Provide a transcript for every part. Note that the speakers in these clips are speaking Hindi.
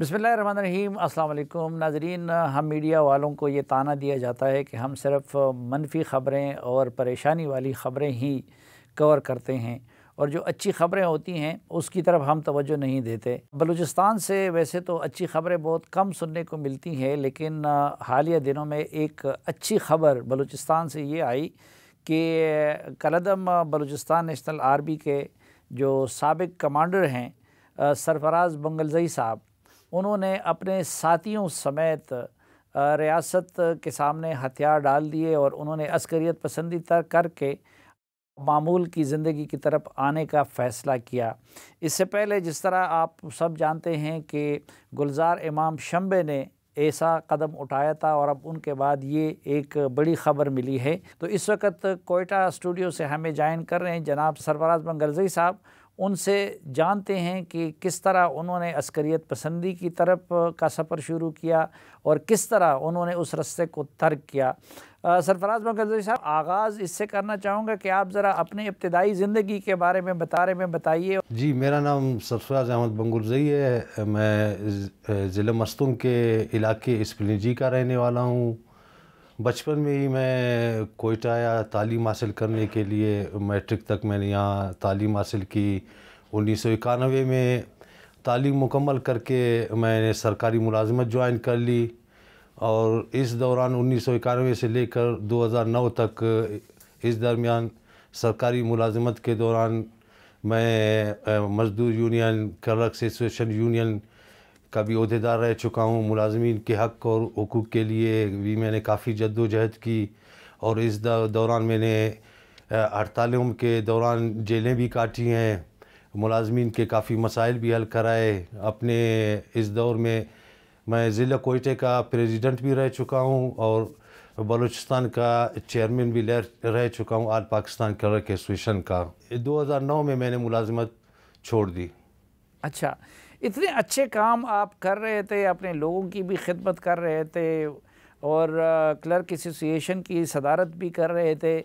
बसमीम अल्लाम नाजरीन हम मीडिया वालों को ये ताना दिया जाता है कि हम सिर्फ़ मनफी ख़बरें और परेशानी वाली ख़बरें ही कवर करते हैं और जो अच्छी ख़बरें होती हैं उसकी तरफ हम तवज्जो नहीं देते बलूचिस्तान से वैसे तो अच्छी ख़बरें बहुत कम सुनने को मिलती हैं लेकिन हालिया दिनों में एक अच्छी ख़बर बलूचिस्तान से ये आई कि कलदम बलूचिस्तान नेशनल आर्मी के जो सबक कमांडर हैं सरफराज बंगलजई साहब उन्होंने अपने साथियों समेत रियासत के सामने हथियार डाल दिए और उन्होंने अस्करियत पसंदी तर करके मामूल की ज़िंदगी की तरफ आने का फ़ैसला किया इससे पहले जिस तरह आप सब जानते हैं कि गुलज़ार इमाम शम्बे ने ऐसा कदम उठाया था और अब उनके बाद ये एक बड़ी ख़बर मिली है तो इस वक्त कोयटा स्टूडियो से हमें ज्वाइन कर रहे हैं जनाब सरफराज मंगलजई साहब उनसे जानते हैं कि किस तरह उन्होंने अस्करियत पसंदी की तरफ का सफ़र शुरू किया और किस तरह उन्होंने उस रस्ते को तर्क किया सरफराज मकदरी साहब आगाज़ इससे करना चाहूँगा कि आप ज़रा अपने इब्तदाई ज़िंदगी के बारे में बतारे में बताइए जी मेरा नाम सरफराज अहमद बंगुलजई है मैं ज़िले मस्तूम के इलाके इसपिलजी का रहने वाला हूँ बचपन में ही मैं कोयटा या तालीम हासिल करने के लिए मैट्रिक तक मैंने यहाँ तालीम हासिल की उन्नीस सौ इक्यानवे में तालीम मुकम्मल करके मैंने सरकारी मुलाजमत ज्वाइन कर ली और इस दौरान उन्नीस सौ इक्यानवे से लेकर दो हज़ार नौ तक इस दरमियान सरकारी मुलाजमत के दौरान मैं मज़दूर यूनियन क्लर्क एसोसिएशन यूनियन का भी अहदेदार रह चुका हूँ मुलाजमीन के हक़ और हकूक़ के लिए भी मैंने काफ़ी जद्दोजहद की और इस दौरान मैंने हड़तालों के दौरान जेलें भी काटी हैं मुलाजमीन के काफ़ी मसाइल भी हल कराए अपने इस दौर में मैं ज़िला कोयटे का प्रेसिडेंट भी रह चुका हूँ और बलूचिस्तान का चेयरमैन भी रह चुका हूँ आल पाकिस्तान कलर एसोसिएशन का 2009 में मैंने मुलाजमत छोड़ दी अच्छा इतने अच्छे काम आप कर रहे थे अपने लोगों की भी खिदमत कर रहे थे और क्लर्क एसोसिएशन की सदारत भी कर रहे थे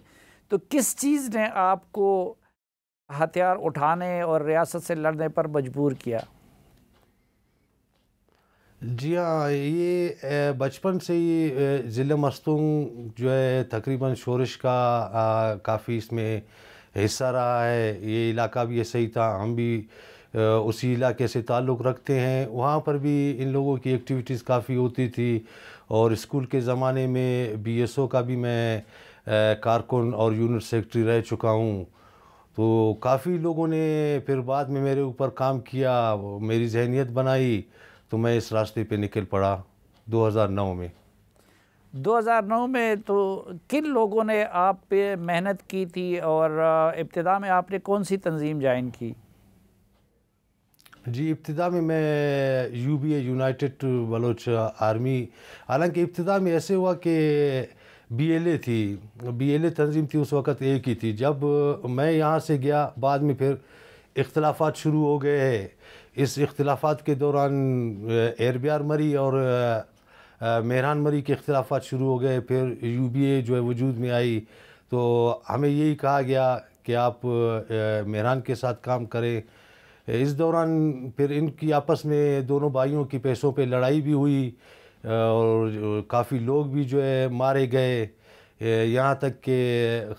तो किस चीज़ ने आपको हथियार उठाने और रियासत से लड़ने पर मजबूर किया जी हाँ ये बचपन से ही ज़िले मस्तूंग जो है तकरीबन शोरश का काफ़ी इसमें हिस्सा रहा है ये इलाका भी ऐसे ही था हम भी उसी इलाके से ताल्लुक़ रखते हैं वहाँ पर भी इन लोगों की एक्टिविटीज़ काफ़ी होती थी और स्कूल के ज़माने में बीएसओ का भी मैं कारकुन और यूनिट सेक्रेटरी रह चुका हूँ तो काफ़ी लोगों ने फिर बाद में मेरे ऊपर काम किया मेरी जहनीत बनाई तो मैं इस रास्ते पे निकल पड़ा 2009 में 2009 में तो किन लोगों ने आप पे मेहनत की थी और इब्तदा में आपने कौन सी तंजीम ज्वाइन की जी इब्तदा में मैं U B A United Baloch Army हालांकि इब्तदा में ऐसे हुआ कि बी एल ए थी बी एल ए तंजीम थी उस वक़्त एक ही थी जब मैं यहाँ से गया बाद में फिर इख्लाफा शुरू हो गए इस इख्तलाफात के दौरान एरबियार मरी और मेहरान मरी के अख्तलाफात शुरू हो गए फिर यू बी ए जो है वजूद में आई तो हमें यही कहा गया कि आप मेहरान के साथ काम करें इस दौरान फिर इनकी आपस में दोनों भाइयों की पैसों पे लड़ाई भी हुई और काफ़ी लोग भी जो है मारे गए यहाँ तक के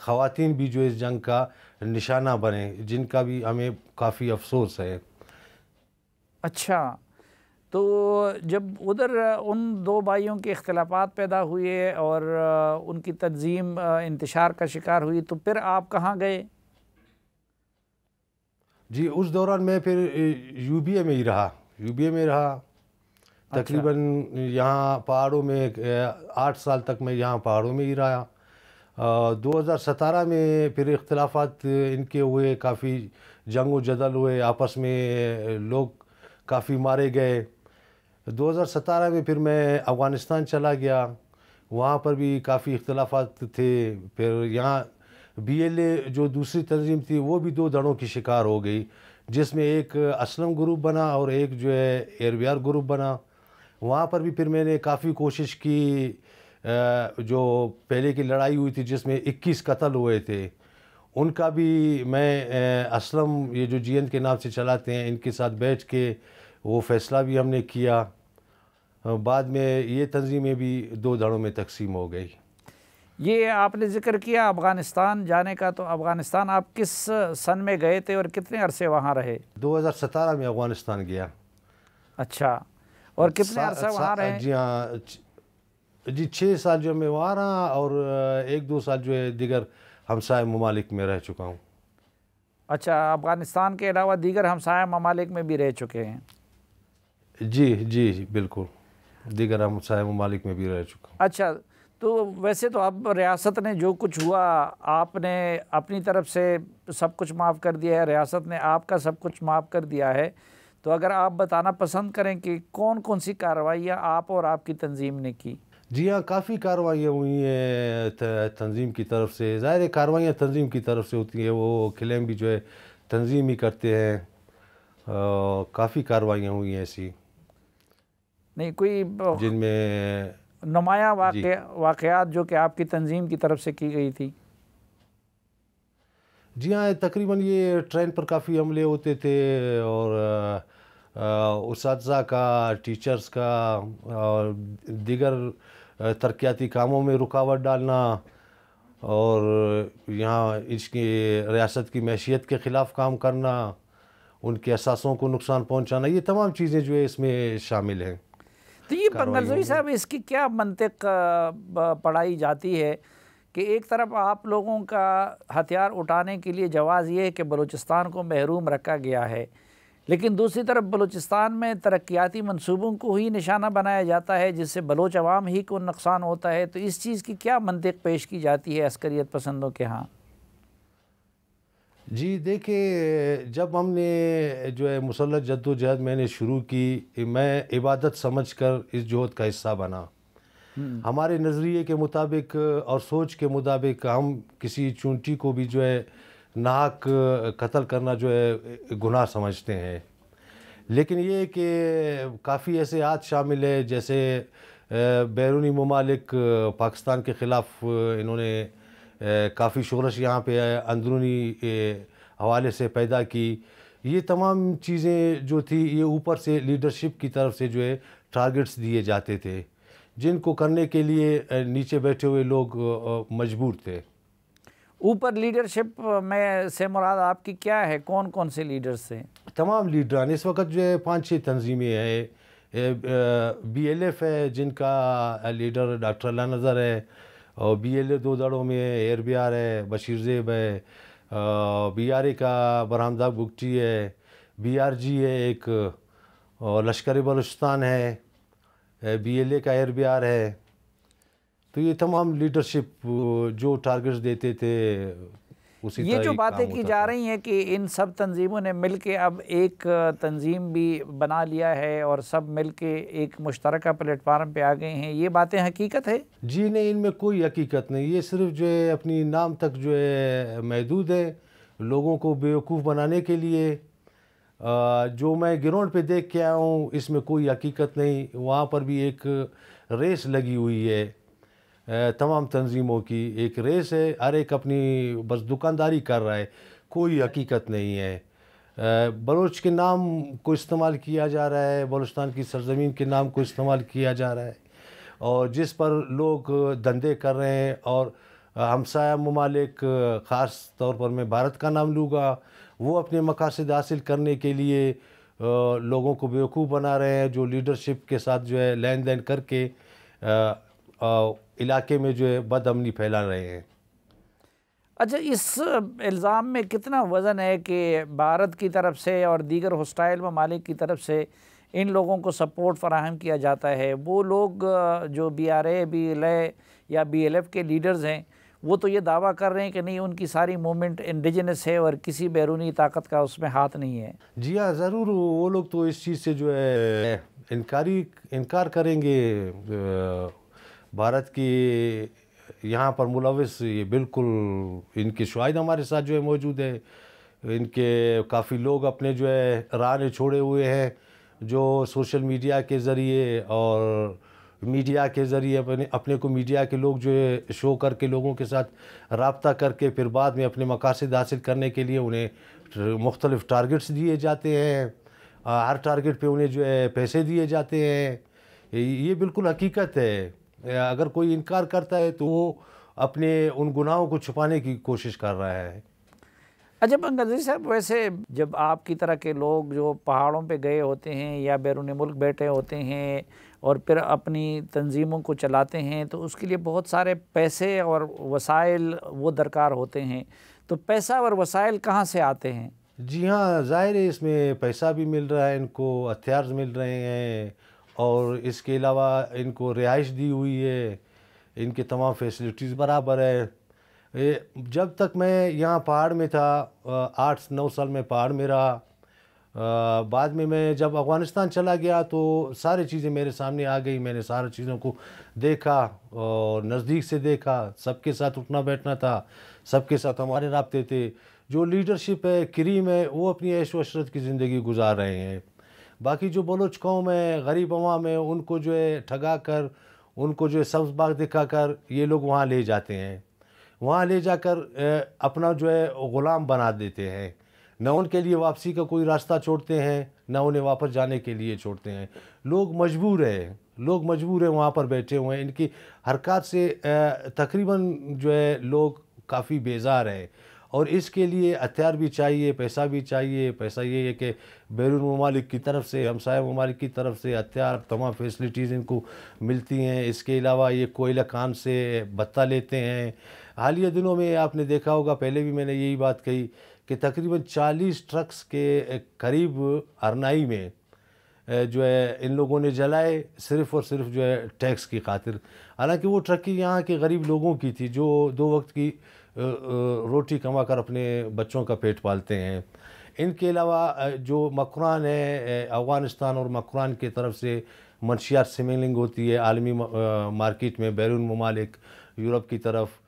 ख़वातीन भी जो इस जंग का निशाना बने जिनका भी हमें काफ़ी अफसोस है अच्छा तो जब उधर उन दो भाइयों के अख्तिलाफ़ पैदा हुए और उनकी तंजीम इंतशार का शिकार हुई तो फिर आप कहाँ गए जी उस दौरान मैं फिर यूबीए में ही रहा यूबीए में रहा अच्छा। तकरीबन यहाँ पहाड़ों में आठ साल तक मैं यहाँ पहाड़ों में ही रहा दो हज़ार सतारह में फिर इख्तलाफात इनके हुए काफ़ी जंग जदल हुए आपस में लोग काफ़ी मारे गए 2017 में फिर मैं अफ़गानिस्तान चला गया वहाँ पर भी काफ़ी इख्तलाफात थे फिर यहाँ बीएलए जो दूसरी तंजीम थी वो भी दो दड़ों की शिकार हो गई जिसमें एक असलम ग्रुप बना और एक जो है एयरवियर ग्रुप बना वहाँ पर भी फिर मैंने काफ़ी कोशिश की जो पहले की लड़ाई हुई थी जिसमें 21 कत्ल हुए थे उनका भी मैं असलम ये जो जी के नाम से चलाते हैं इनके साथ बैठ के वो फ़ैसला भी हमने किया बाद में ये तंजीमें भी दो धड़ों में तकसीम हो गई ये आपने ज़िक्र किया अफ़गानिस्तान जाने का तो अफ़गानिस्तान आप किस सन में गए थे और कितने अरसे वहाँ रहे 2017 में अफ़गानिस्तान गया अच्छा और कितने अरसे वहाँ रहे जी हाँ जी छः साल जो मैं वहाँ रहा और एक दो साल जो है दीगर हमसाय ममालिक में रह चुका हूँ अच्छा अफ़गानिस्तान के अलावा दीगर हमसाय ममालिक में भी रह चुके हैं जी जी बिल्कुल दीगर हमसाय ममालिक में भी रह चुका हूँ अच्छा तो वैसे तो अब रियासत ने जो कुछ हुआ आपने अपनी तरफ से सब कुछ माफ़ कर दिया है रियासत ने आपका सब कुछ माफ़ कर दिया है तो अगर आप बताना पसंद करें कि कौन कौन सी कार्रवाइयाँ आप और आपकी तंजीम ने की जी हाँ काफ़ी कार्रवाइयाँ हुई हैं तंजीम की तरफ से ज़ाहिर कार्रवाइयाँ तंजीम की तरफ से होती हैं वो क्लेम भी जो है तंजीम ही करते हैं काफ़ी कार्रवाइयाँ हुई हैं ऐसी नहीं कोई जिनमें नुमाया वाक़ वाक़ात जो कि आपकी तंजीम की तरफ से की गई थी जी हाँ तकरीबन ये ट्रेन पर काफ़ी हमले होते थे और उस का टीचर्स का और दिगर तरक्याती कामों में रुकावट डालना और यहाँ इसकी रियासत की मैशियत के ख़िलाफ़ काम करना उनके असासों को नुकसान पहुँचाना ये तमाम चीज़ें जो है इसमें शामिल हैं तो ये पंगलजोई साहब इसकी क्या मनतक पढ़ाई जाती है कि एक तरफ आप लोगों का हथियार उठाने के लिए जवाज़ ये है कि बलूचिस्तान को महरूम रखा गया है लेकिन दूसरी तरफ बलूचिस्तान में तरक्याती मनसूबों को ही निशाना बनाया जाता है जिससे बलोच आवाम ही को नुकसान होता है तो इस चीज़ की क्या मनतक पेश की जाती है अस्करियत पसंदों के यहाँ जी देखिए जब हमने जो है मुसलत जद्दोजहद मैंने शुरू की मैं इबादत समझ कर इस जोहद का हिस्सा बना हम्म। हमारे नज़रिए के मुताबिक और सोच के मुताबिक हम किसी चूंटी को भी जो है नाक कत्ल करना जो है गुनाह समझते हैं लेकिन ये कि काफ़ी ऐसे आज शामिल है जैसे बैरूनी ममालिक पाकिस्तान के ख़िलाफ़ इन्होंने काफ़ी शोरश यहाँ पे अंदरूनी हवाले से पैदा की ये तमाम चीज़ें जो थी ये ऊपर से लीडरशिप की तरफ से जो है टारगेट्स दिए जाते थे जिनको करने के लिए नीचे बैठे हुए लोग मजबूर थे ऊपर लीडरशिप में से मुराद आपकी क्या है कौन कौन से लीडर्स हैं तमाम लीडरान इस वक्त जो है पाँच छः तंजीमें हैं बी एल एफ़ है जिनका लीडर डॉक्टर अला नज़र है और बी एल ए दो दड़ों में एयर बी आर है बशीर जेब है बी आर ए का बरहमदा बुगटी है बी आर जी है एक और लश्कर बलुस्तान है बी एल ए का एयर बी आर है तो ये तमाम लीडरशिप जो टारगेट्स देते थे उसी ये जो बातें की जा रही हैं कि इन सब तंजीमों ने मिल के अब एक तंजीम भी बना लिया है और सब मिल के एक मुश्तरक प्लेटफार्म पे आ गए हैं ये बातें हकीकत है जी नहीं इनमें कोई हकीकत नहीं ये सिर्फ जो है अपनी नाम तक जो है महदूद है लोगों को बेवकूफ़ बनाने के लिए जो मैं ग्राउंड पे देख के आया हूँ इसमें कोई हकीकत नहीं वहाँ पर भी एक रेस लगी हुई है तमाम तंजीमों की एक रेस है हर एक अपनी बस दुकानदारी कर रहा है कोई हकीकत नहीं है बलोच के नाम को इस्तेमाल किया जा रहा है बलोचस्तान की सरजमीन के नाम को इस्तेमाल किया जा रहा है और जिस पर लोग धंधे कर रहे हैं और हमसाया ममालिक ख़ास तौर पर मैं भारत का नाम लूँगा वो अपने मकासद हासिल करने के लिए लोगों को बेवकूफ़ बना रहे हैं जो लीडरशिप के साथ जो है लेन देन करके आ, आ, इलाके में जो है बदअमनी फैला रहे हैं अच्छा इस इल्ज़ाम में कितना वज़न है कि भारत की तरफ से और दीगर हॉस्टाइल ममालिक की तरफ से इन लोगों को सपोर्ट फराहम किया जाता है वो लोग जो B R A B L A या बी एल एफ़ के लीडर्स हैं वो तो ये दावा कर रहे हैं कि नहीं उनकी सारी मूवमेंट इंडिजनस है और किसी बैरूनी ताकत का उसमें हाथ नहीं है जी हाँ ज़रूर वो लोग तो इस चीज़ से जो है इनकारी इनकार करेंगे भारत की यहाँ पर मुलविस ये बिल्कुल इनके शायद हमारे साथ जो है मौजूद है इनके काफ़ी लोग अपने जो है राह छोड़े हुए हैं जो सोशल मीडिया के ज़रिए और मीडिया के ज़रिए अपने अपने को मीडिया के लोग जो है शो करके लोगों के साथ रबता करके फिर बाद में अपने मकासद हासिल करने के लिए उन्हें मुख्तलिफ़ टारगेट्स दिए जाते हैं हर टारगेट पे उन्हें जो है पैसे दिए जाते हैं ये बिल्कुल हकीकत है अगर कोई इनकार करता है तो वो अपने उन गुनाहों को छुपाने की कोशिश कर रहा है अच्छा अंगजी साहब वैसे जब आपकी तरह के लोग जो पहाड़ों पे गए होते हैं या बैरून मुल्क बैठे होते हैं और फिर अपनी तंजीमों को चलाते हैं तो उसके लिए बहुत सारे पैसे और वसाइल वो दरकार होते हैं तो पैसा और वसाइल कहाँ से आते हैं जी हाँ ज़ाहिर है इसमें पैसा भी मिल रहा है इनको हथियार मिल रहे हैं और इसके अलावा इनको रिहाइश दी हुई है इनके तमाम फैसिलिटीज़ बराबर है जब तक मैं यहाँ पहाड़ में था आठ नौ साल में पहाड़ में रहा बाद में मैं जब अफ़गानिस्तान चला गया तो सारी चीज़ें मेरे सामने आ गई मैंने सारी चीज़ों को देखा और नज़दीक से देखा सबके साथ उठना बैठना था सबके साथ हमारे रबते थे जो लीडरशिप है क्रीम है वो अपनी ऐश वशरत की ज़िंदगी गुजार रहे हैं बाकी जो बलोच कौम है गरीब अवाम है उनको जो है ठगा कर उनको जो है सब्ज़ बाग दिखा कर ये लोग वहाँ ले जाते हैं वहाँ ले जाकर अपना जो है ग़ुलाम बना देते हैं न उनके लिए वापसी का कोई रास्ता छोड़ते हैं न उन्हें वापस जाने के लिए छोड़ते हैं लोग मजबूर है लोग मजबूर हैं वहाँ पर बैठे हुए हैं इनकी हरकत से तकरीबन जो है लोग काफ़ी बेजार है और इसके लिए हथियार भी चाहिए पैसा भी चाहिए पैसा ये है कि बैरून ममालिक की तरफ से हमसाय ममालिक की तरफ से हथियार तमाम फैसिलिटीज़ इनको मिलती हैं इसके अलावा ये कोयला कान से भत्ता लेते हैं हालिया दिनों में आपने देखा होगा पहले भी मैंने यही बात कही कि तकरीबन 40 ट्रक्स के करीब अरनाई में जो है इन लोगों ने जलाए सिर्फ़ और सिर्फ जो है टैक्स की खातिर हालांकि वो ट्रक्की यहाँ के गरीब लोगों की थी जो दो वक्त की रोटी कमा कर अपने बच्चों का पेट पालते हैं इनके अलावा जो मकरान है अफ़गानिस्तान और मकरान की तरफ से मनशियात सिमिलिंग होती है आलमी मार्केट में बैरून ममालिक यूरोप की तरफ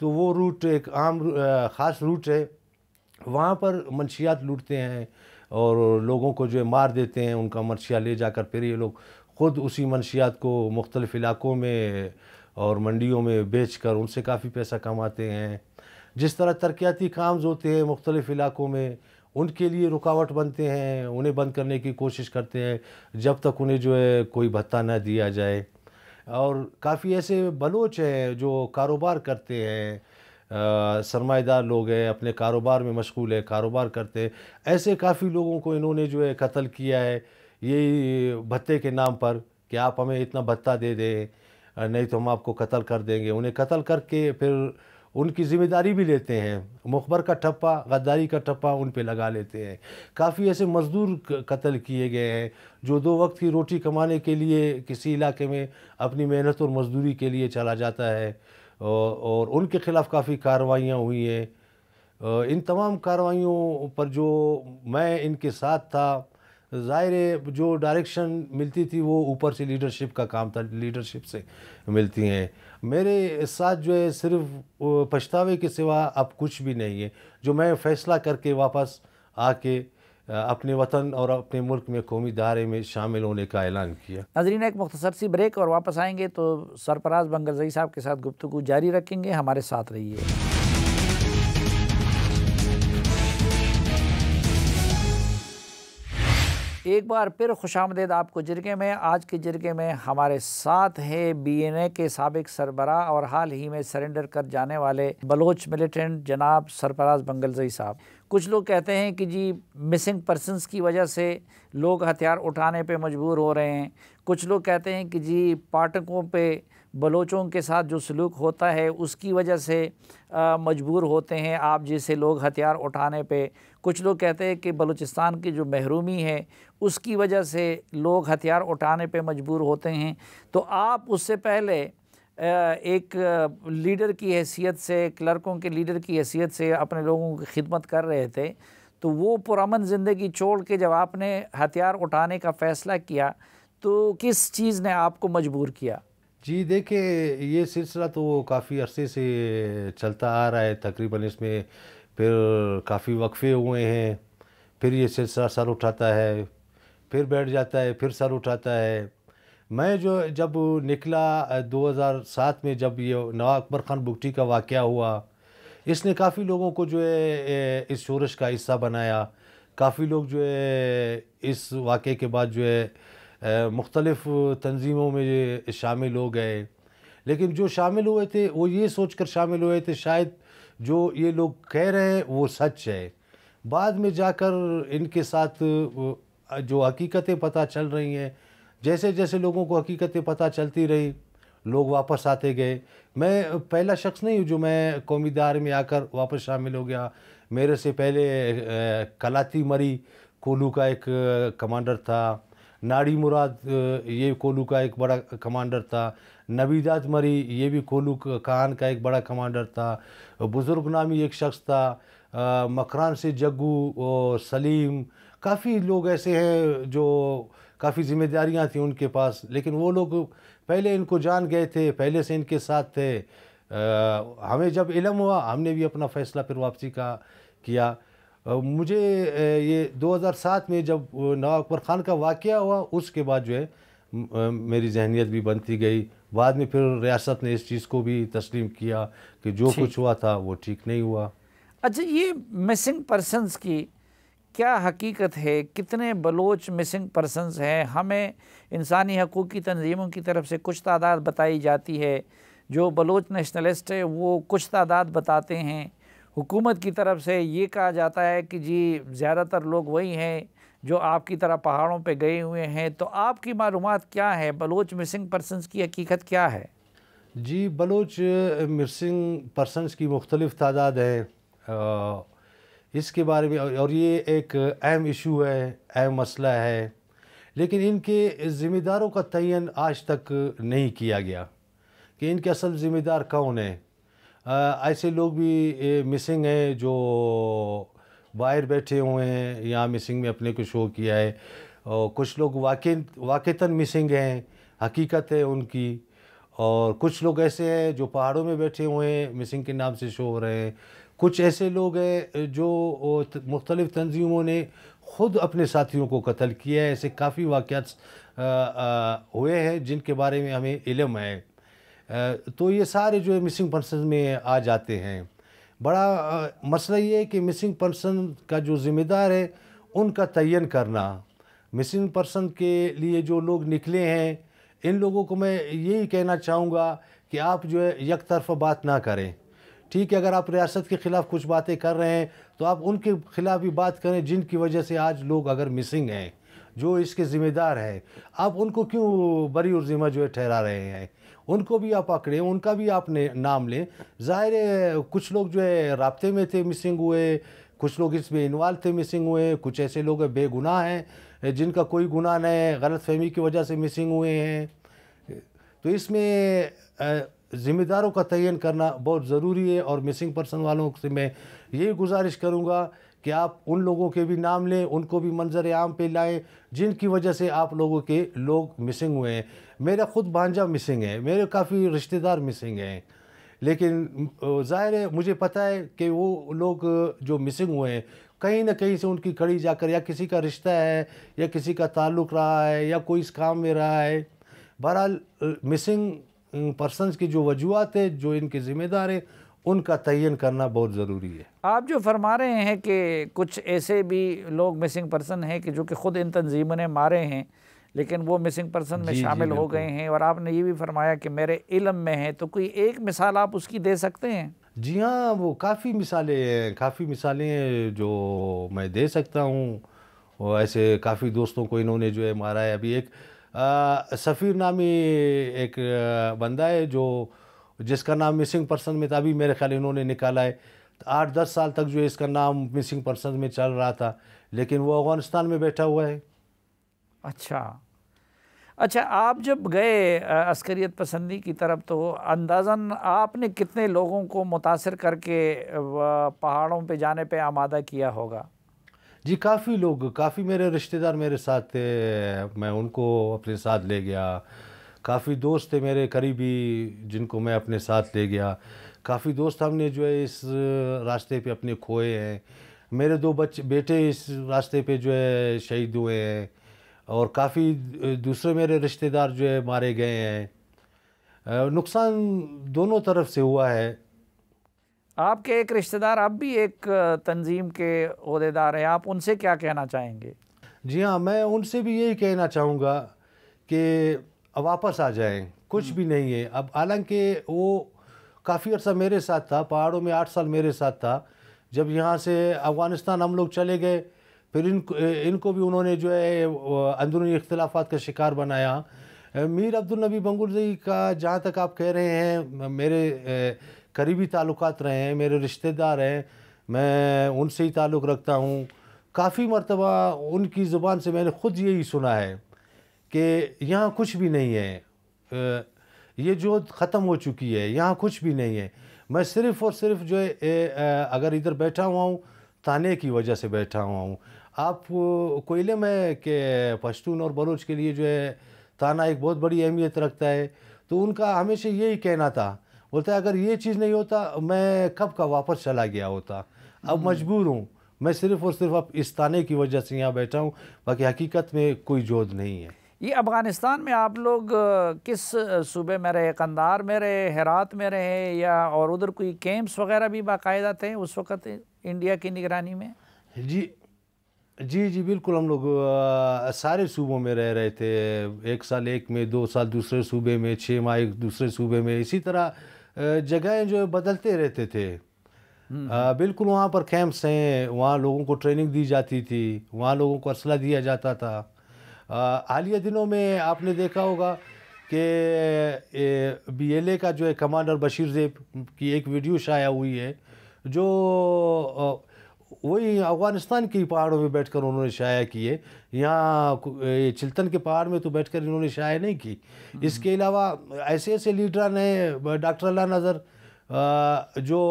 तो वो रूट एक आम ख़ास रूट है वहाँ पर मनशियात लूटते हैं और लोगों को जो है मार देते हैं उनका मनशिया ले जाकर फिर ये लोग ख़ुद उसी मनशियात को मुख्तलिफ़ इलाकों में और मंडियों में बेच कर उनसे काफ़ी पैसा कमाते हैं जिस तरह तरक्याती काम होते हैं मुख्तलिफ़ इलाकों में उनके लिए रुकावट बनते हैं उन्हें बंद करने की कोशिश करते हैं जब तक उन्हें जो है कोई भत्ता ना दिया जाए और काफ़ी ऐसे बलोच हैं जो कारोबार करते हैं सरमाएदार लोग हैं अपने कारोबार में मशगूल है कारोबार करते ऐसे काफ़ी लोगों को इन्होंने जो है कत्ल किया है ये भत्ते के नाम पर कि आप हमें इतना भत्ता दे दें नहीं तो हम आपको कत्ल कर देंगे उन्हें कत्ल करके फिर उनकी ज़िम्मेदारी भी लेते हैं मुखबर का ठप्पा गद्दारी का ठप्पा उन पे लगा लेते हैं काफ़ी ऐसे मज़दूर कत्ल किए गए हैं जो दो वक्त की रोटी कमाने के लिए किसी इलाके में अपनी मेहनत और मजदूरी के लिए चला जाता है और उनके ख़िलाफ़ काफ़ी कार्रवाइयाँ हुई हैं इन तमाम कार्रवाइयों पर जो मैं इनके साथ था ज़ाहिर जो डायरेक्शन मिलती थी वो ऊपर से लीडरशिप का काम था लीडरशिप से मिलती हैं मेरे साथ जो है सिर्फ पछतावे के सिवा अब कुछ भी नहीं है जो मैं फ़ैसला करके वापस आके अपने वतन और अपने मुल्क में कौमी दायरे में शामिल होने का ऐलान किया नजरीन एक मुख्तर सी ब्रेक और वापस आएंगे तो सरपराज बंगलजई साहब के साथ गुफ्तु जारी रखेंगे हमारे साथ रहिए एक बार फिर खुश आमदेद आपको जिरगे में आज के जिरगे में हमारे साथ है बी एन ए के सबक सरबरा और हाल ही में सरेंडर कर जाने वाले बलोच मिलिटेंट जनाब सरफराज बंगलजई साहब कुछ लोग कहते हैं कि जी मिसिंग पर्सनस की वजह से लोग हथियार उठाने पे मजबूर हो रहे हैं कुछ लोग कहते हैं कि जी पाठकों पर बलोचों के साथ जो सलूक होता है उसकी वजह से मजबूर होते हैं आप जैसे लोग हथियार उठाने पे कुछ लोग कहते हैं कि बलूचिस्तान की जो महरूमी है उसकी वजह से लोग हथियार उठाने पे मजबूर होते हैं तो आप उससे पहले एक लीडर की हैसियत से क्लर्कों के लीडर की हैसियत से अपने लोगों की खिदमत कर रहे थे तो वो पुरान ज़िंदगी छोड़ के जब आपने हथियार उठाने का फ़ैसला किया तो किस चीज़ ने आपको मजबूर किया जी देखिए ये सिलसिला तो काफ़ी अरसे से चलता आ रहा है तकरीबन इसमें फिर काफ़ी वक्फे हुए हैं फिर ये सिलसिला सर उठाता है फिर बैठ जाता है फिर सर उठाता है मैं जो जब निकला 2007 में जब ये नवा अकबर ख़ान बुगटी का वाक़ हुआ इसने काफ़ी लोगों को जो है इस शोरश का हिस्सा बनाया काफ़ी लोग जो है इस वाक़े के बाद जो है मुख्तलफ़ तनज़ीमों में शामिल हो गए लेकिन जो शामिल हुए थे वो ये सोच कर शामिल हुए थे शायद जो ये लोग कह रहे हैं वो सच है बाद में जाकर इनके साथ जो हकीकतें पता चल रही हैं जैसे जैसे लोगों को हकीकतें पता चलती रही लोग वापस आते गए मैं पहला शख्स नहीं हूँ जो मैं कौमी दार में आकर वापस शामिल हो गया मेरे से पहले कलाती मरी कोलू का एक कमांडर था नाड़ी मुराद ये कोलू का एक बड़ा कमांडर था नबीदात मरी ये भी कोलू खान का एक बड़ा कमांडर था बुज़ुर्ग नामी एक शख्स था मकरान से जग्गू और सलीम काफ़ी लोग ऐसे हैं जो काफ़ी जिम्मेदारियां थी उनके पास लेकिन वो लोग पहले इनको जान गए थे पहले से इनके साथ थे आ, हमें जब इलम हुआ हमने भी अपना फ़ैसला फिर वापसी का किया मुझे ये 2007 में जब नवाब अकबर ख़ान का वाक़ हुआ उसके बाद जो है मेरी जहनीत भी बनती गई बाद में फिर रियासत ने इस चीज़ को भी तस्लीम किया कि जो कुछ हुआ था वो ठीक नहीं हुआ अच्छा ये मिसिंग पर्सनस की क्या हकीकत है कितने बलोच मिसिंग पर्सनस हैं हमें इंसानी हकूक़ की तनजीमों की तरफ से कुछ तादाद बताई जाती है जो बलोच नेशनलिस्ट है वो कुछ तादाद बताते हैं हुकूमत की तरफ से ये कहा जाता है कि जी ज़्यादातर लोग वही हैं जो आपकी तरह पहाड़ों पे गए हुए हैं तो आपकी मालूम क्या है बलोच मिसिंग पर्सनस की हकीकत क्या है जी बलोच मिसिंग पर्सनस की मुख्तलिफ तादाद है इसके बारे में और ये एक अहम इशू है अहम मसला है लेकिन इनके ज़िम्मेदारों का तयन आज तक नहीं किया गया कि इनके असल ज़िम्मेदार कौन है ऐसे लोग भी मिसिंग हैं जो बाहर बैठे हुए हैं यहाँ मिसिंग में अपने को शो किया है और कुछ लोग वाक़ वाक़ता मिसिंग हैं हकीकत है उनकी और कुछ लोग ऐसे हैं जो पहाड़ों में बैठे हुए हैं मिसिंग के नाम से शो हो रहे हैं कुछ ऐसे लोग हैं जो मुख्तलिफ़ तंजीमों ने ख़ुद अपने साथियों को कत्ल किया है ऐसे काफ़ी वाक़ हुए हैं जिनके बारे में हमें इलम है तो ये सारे जो है मिसिंग पर्सन में आ जाते हैं बड़ा मसला ये है कि मिसिंग पर्सन का जो ज़िम्मेदार है उनका तयन करना मिसिंग पर्सन के लिए जो लोग निकले हैं इन लोगों को मैं यही कहना चाहूँगा कि आप जो है यक तरफा बात ना करें ठीक है अगर आप रियासत के ख़िलाफ़ कुछ बातें कर रहे हैं तो आप उनके ख़िलाफ़ भी बात करें जिनकी वजह से आज लोग अगर मिसिंग हैं जो इसके ज़िम्मेदार हैं आप उनको क्यों बरी और ज़िम्मा जो है ठहरा रहे हैं उनको भी आप पकड़ें उनका भी आप नाम लें ज़ाहिर कुछ लोग जो है रबते में थे मिसिंग हुए कुछ लोग इसमें इन्वाल्व थे मिसिंग हुए कुछ ऐसे लोग बेगुनाह हैं जिनका कोई गुनाह नहीं है गलत फहमी की वजह से मिसिंग हुए हैं तो इसमें ज़िम्मेदारों का तयन करना बहुत ज़रूरी है और मिसिंग पर्सन वालों से मैं यही गुजारिश करूँगा कि आप उन लोगों के भी नाम लें उनको भी मंजर आम पे लाएं जिनकी वजह से आप लोगों के लोग मिसिंग हुए हैं मेरा ख़ुद भांजा मिसिंग है मेरे काफ़ी रिश्तेदार मिसिंग हैं लेकिन ज़ाहिर है मुझे पता है कि वो लोग जो मिसिंग हुए हैं कहीं ना कहीं से उनकी कड़ी जाकर या किसी का रिश्ता है या किसी का ताल्लुक़ रहा है या कोई इस काम में रहा है बहरहाल मिसिंग पर्सनस की जो वजूहत है जो इनके ज़िम्मेदार हैं उनका तयन करना बहुत ज़रूरी है आप जो फरमा रहे हैं कि कुछ ऐसे भी लोग मिसिंग पर्सन हैं कि जो कि ख़ुद इन तनजीमों ने मारे हैं लेकिन वो मिसिंग पर्सन में शामिल हो गए हैं और आपने ये भी फरमाया कि मेरे इलम में है तो कोई एक मिसाल आप उसकी दे सकते हैं जी हाँ वो काफ़ी मिसालें हैं काफ़ी मिसालें जो मैं दे सकता हूँ और ऐसे काफ़ी दोस्तों को इन्होंने जो है मारा है अभी एक सफ़ीर नामी एक बंदा है जो जिसका नाम मिसिंग पर्सन में था अभी मेरे ख्याल इन्होंने निकाला है तो आठ दस साल तक जो है इसका नाम मिसिंग पर्सन में चल रहा था लेकिन वो अफ़गानिस्तान में बैठा हुआ है अच्छा अच्छा आप जब गए अस्करियत पसंदी की तरफ तो अंदाजन आपने कितने लोगों को मुतासर करके पहाड़ों पे जाने पे आमादा किया होगा जी काफ़ी लोग काफ़ी मेरे रिश्तेदार मेरे साथ थे मैं उनको अपने साथ ले गया काफ़ी दोस्त थे मेरे करीबी जिनको मैं अपने साथ ले गया काफ़ी दोस्त हमने जो है इस रास्ते पे अपने खोए हैं मेरे दो बच्चे बेटे इस रास्ते पे जो है शहीद हुए हैं और काफ़ी दूसरे मेरे रिश्तेदार जो है मारे गए हैं नुकसान दोनों तरफ से हुआ है आपके एक रिश्तेदार अब भी एक तंजीम के अहदेदार हैं आप उनसे क्या कहना चाहेंगे जी हाँ मैं उनसे भी यही कहना चाहूँगा कि वापस आ जाएं कुछ हम्म। भी नहीं है अब हालांकि वो काफ़ी अर्सा मेरे साथ था पहाड़ों में आठ साल मेरे साथ था जब यहाँ से अफ़गानिस्तान हम लोग चले गए फिर इन इनको भी उन्होंने जो है अंदरूनी इख्तलाफात का शिकार बनाया मीर अब्दुल नबी का जहाँ तक आप कह रहे हैं मेरे करीबी ताल्लुक रहे हैं मेरे रिश्तेदार हैं मैं उनसे ही ताल्लुक़ रखता हूँ काफ़ी मरतबा उनकी ज़ुबान से मैंने ख़ुद यही सुना है कि यहाँ कुछ भी नहीं है ये जो ख़त्म हो चुकी है यहाँ कुछ भी नहीं है मैं सिर्फ़ और सिर्फ जो है अगर इधर बैठा हुआ हूँ ताने की वजह से बैठा हुआ हूँ आप कोयले में के पश्तून और बलोच के लिए जो है ताना एक बहुत बड़ी अहमियत रखता है तो उनका हमेशा यही कहना था बोलता है अगर ये चीज़ नहीं होता मैं कब का वापस चला गया होता अब हम्म। मजबूर हूँ मैं सिर्फ़ और सिर्फ अब इस ताने की वजह से यहाँ बैठा हूँ बाकी हकीकत में कोई जोध नहीं है ये अफ़गानिस्तान में आप लोग किस सूबे में रहे कंदार में रहे हेरात में रहे या और उधर कोई कैंप्स वगैरह भी बाकायदा थे उस वक़्त इंडिया की निगरानी में जी जी जी बिल्कुल हम लोग सारे सूबों में रह रहे थे एक साल एक में दो साल दूसरे सूबे में छः माह एक दूसरे सूबे में इसी तरह जगहें जो बदलते रहते थे आ, हम्म, हम्म। बिल्कुल वहाँ पर कैंप्स हैं वहाँ लोगों को ट्रेनिंग दी जाती थी वहाँ लोगों को असला दिया जाता था हालिया दिनों में आपने देखा होगा कि बी एल ए का जो है कमांडर बशीर जेब की एक वीडियो शाया हुई है जो वही अफ़गानिस्तान के पहाड़ों में बैठकर उन्होंने शाया किए यहाँ चिल्तन के पहाड़ में तो बैठकर इन्होंने शाया नहीं की हम्म। इसके अलावा ऐसे ऐसे लीडर ने डॉक्टर अल्ला नज़र जो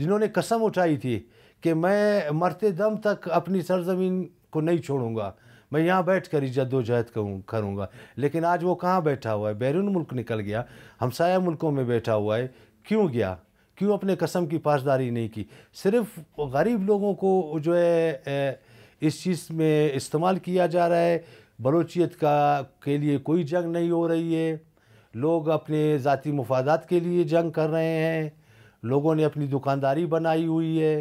जिन्होंने कसम उठाई थी कि मैं मरते दम तक अपनी सरजमीन को नहीं छोड़ूंगा मैं यहाँ बैठ कर ही जद्दोजहद करूँगा लेकिन आज वो कहाँ बैठा हुआ है बैरून मुल्क निकल गया हमसाया मुल्कों में बैठा हुआ है क्यों गया क्यों अपने कसम की पासदारी नहीं की सिर्फ गरीब लोगों को जो है इस चीज़ में इस्तेमाल किया जा रहा है बलोचियत का के लिए कोई जंग नहीं हो रही है लोग अपने ज़ाती मफादात के लिए जंग कर रहे हैं लोगों ने अपनी दुकानदारी बनाई हुई है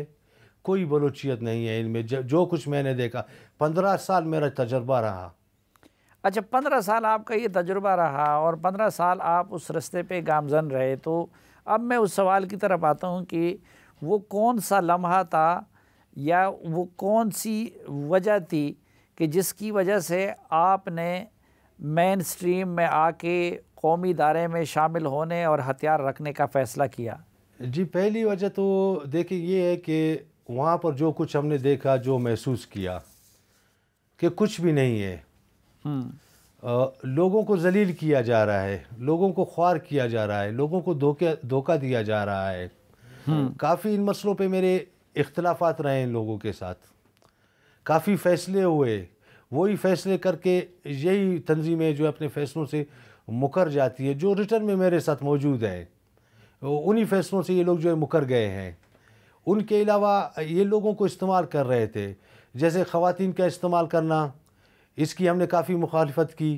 कोई बलोचियत नहीं है इनमें जो कुछ मैंने देखा पंद्रह साल मेरा तजर्बा रहा अच्छा पंद्रह साल आपका ये तजुर्बा रहा और पंद्रह साल आप उस रस्ते पे गामजन रहे तो अब मैं उस सवाल की तरफ आता हूँ कि वो कौन सा लम्हा था या वो कौन सी वजह थी कि जिसकी वजह से आपने मेन स्ट्रीम में आके कौमी इदारे में शामिल होने और हथियार रखने का फ़ैसला किया जी पहली वजह तो देखिए ये है कि वहाँ पर जो कुछ हमने देखा जो महसूस किया कि कुछ भी नहीं है हम्म। लोगों को जलील किया जा रहा है लोगों को ख्वार किया जा रहा है लोगों को धोखे धोखा दिया जा रहा है हम्म। काफ़ी इन मसलों पे मेरे इख्तलाफात रहे हैं लोगों के साथ काफ़ी फ़ैसले हुए वही फ़ैसले करके यही तंजीमें जो अपने फ़ैसलों से मुकर जाती है जो रिटर्न में मेरे साथ मौजूद है उन्हीं फ़ैसलों से ये लोग जो है मुकर गए हैं उनके अलावा ये लोगों को इस्तेमाल कर रहे थे जैसे ख़वान का इस्तेमाल करना इसकी हमने काफ़ी मुखालफत की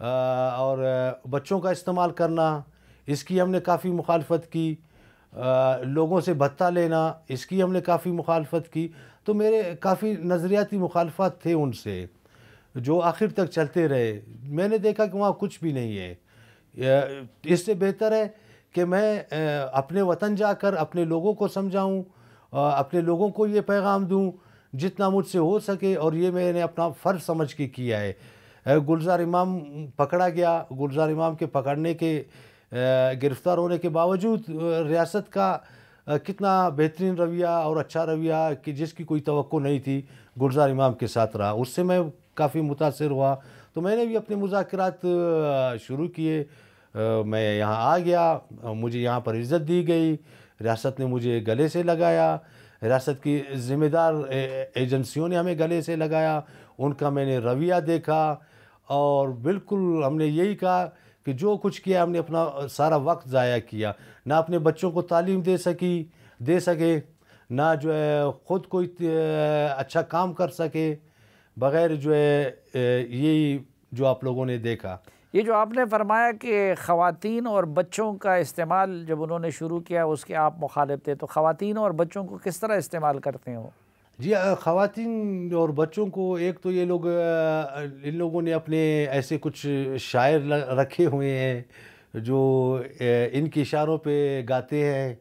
और बच्चों का इस्तेमाल करना इसकी हमने काफ़ी मुखालफत की लोगों से भत्ता लेना इसकी हमने काफ़ी मुखालफत की तो मेरे काफ़ी नज़रियाती मुखालफत थे उनसे जो आखिर तक चलते रहे मैंने देखा कि वहाँ कुछ भी नहीं है इससे बेहतर है कि मैं अपने वतन जाकर अपने लोगों को समझाऊँ अपने लोगों को ये पैगाम दूँ जितना मुझसे हो सके और ये मैंने अपना फ़र्ज समझ के किया है गुलजार इमाम पकड़ा गया गुलजार इमाम के पकड़ने के गिरफ़्तार होने के बावजूद रियासत का कितना बेहतरीन रवैया और अच्छा रवैया कि जिसकी कोई तो नहीं थी गुलजार इमाम के साथ रहा उससे मैं काफ़ी मुतासर हुआ तो मैंने भी अपने मुजात शुरू किए मैं यहाँ आ गया मुझे यहाँ पर इज़्ज़त दी गई रियासत ने मुझे गले से लगाया हिरासत की ज़िम्मेदार एजेंसियों ने हमें गले से लगाया उनका मैंने रवैया देखा और बिल्कुल हमने यही कहा कि जो कुछ किया हमने अपना सारा वक्त ज़ाया किया ना अपने बच्चों को तालीम दे सकी दे सके ना जो है ख़ुद कोई अच्छा काम कर सके बग़ैर जो है यही जो आप लोगों ने देखा ये जो आपने फरमाया कि ख़वातीन और बच्चों का इस्तेमाल जब उन्होंने शुरू किया उसके आप मुखालिफ थे तो ख़ातन और बच्चों को किस तरह इस्तेमाल करते हो जी ख़वातीन और बच्चों को एक तो ये लोग इन लोगों ने अपने ऐसे कुछ शायर रखे हुए हैं जो इनके इशारों पे गाते हैं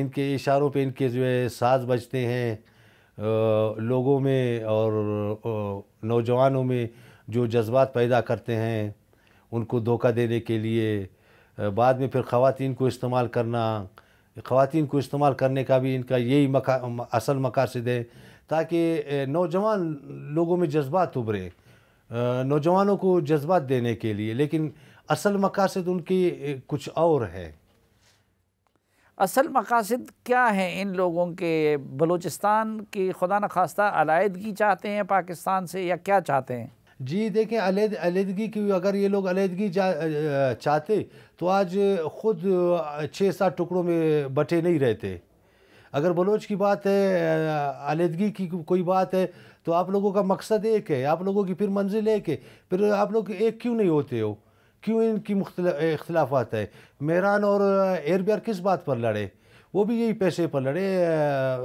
इनके इशारों पे इनके जो है साज बजते हैं लोगों में और नौजवानों में जो जज्बात पैदा करते हैं उनको धोखा देने के लिए बाद में फिर ख़वान को इस्तेमाल करना ख़वान को इस्तेमाल करने का भी इनका यही मका असल मकासद है ताकि नौजवान लोगों में जज्बात उभरे नौजवानों को जज्बात देने के लिए लेकिन असल मकासद उनकी कुछ और है असल मकासद क्या हैं इन लोगों के बलूचिस्तान की खुदा न खास्ता अलायदगी चाहते हैं पाकिस्तान से या क्या चाहते हैं जी देखें अलीदगी की अगर ये लोग अलीदगी चाहते तो आज ख़ुद छः सात टुकड़ों में बटे नहीं रहते अगर बलोच की बात है अलहदगी की कोई बात है तो आप लोगों का मकसद एक है आप लोगों की फिर मंजिल एक है फिर आप लोग एक क्यों नहीं होते हो क्यों इनकी इख्लाफात है मेहरान और एयरबियर किस बात पर लड़े वो भी यही पैसे पर लड़े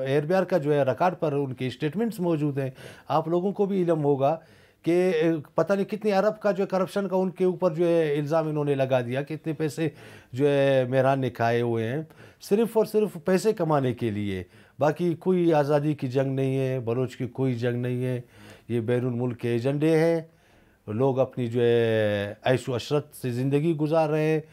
एयरबियर का जो है रिकॉर्ड पर उनके स्टेटमेंट्स मौजूद हैं आप लोगों को भी इलम होगा कि पता नहीं कितनी अरब का जो है करप्शन का उनके ऊपर जो है इल्ज़ाम इन्होंने लगा दिया कि इतने पैसे जो है मेहरान ने खाए हुए हैं सिर्फ़ और सिर्फ पैसे कमाने के लिए बाकी कोई आज़ादी की जंग नहीं है बलोच की कोई जंग नहीं है ये बैरून मुल्क के एजेंडे हैं लोग अपनी जो है ऐश अशरत से ज़िंदगी गुजार रहे हैं